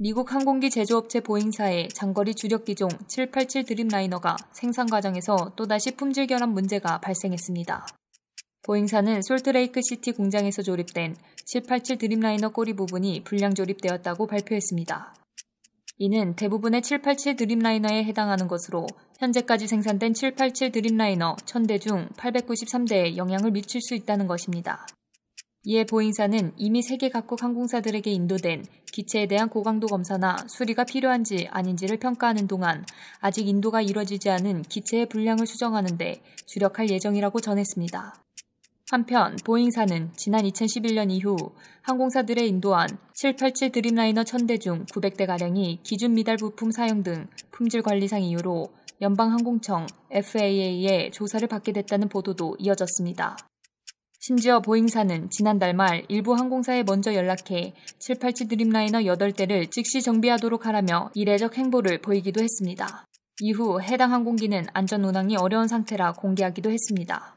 미국 항공기 제조업체 보잉사의 장거리 주력 기종 787 드림라이너가 생산 과정에서 또다시 품질 결함 문제가 발생했습니다. 보잉사는 솔트레이크 시티 공장에서 조립된 787 드림라이너 꼬리 부분이 불량 조립되었다고 발표했습니다. 이는 대부분의 787 드림라이너에 해당하는 것으로 현재까지 생산된 787 드림라이너 1000대 중 893대에 영향을 미칠 수 있다는 것입니다. 이에 예, 보잉사는 이미 세계 각국 항공사들에게 인도된 기체에 대한 고강도 검사나 수리가 필요한지 아닌지를 평가하는 동안 아직 인도가 이뤄지지 않은 기체의 분량을 수정하는데 주력할 예정이라고 전했습니다. 한편 보잉사는 지난 2011년 이후 항공사들의 인도한 787 드림라이너 1000대 중 900대가량이 기준 미달 부품 사용 등 품질 관리상 이유로 연방항공청 FAA의 조사를 받게 됐다는 보도도 이어졌습니다. 심지어 보잉사는 지난달 말 일부 항공사에 먼저 연락해 787 드림라이너 8대를 즉시 정비하도록 하라며 이례적 행보를 보이기도 했습니다. 이후 해당 항공기는 안전 운항이 어려운 상태라 공개하기도 했습니다.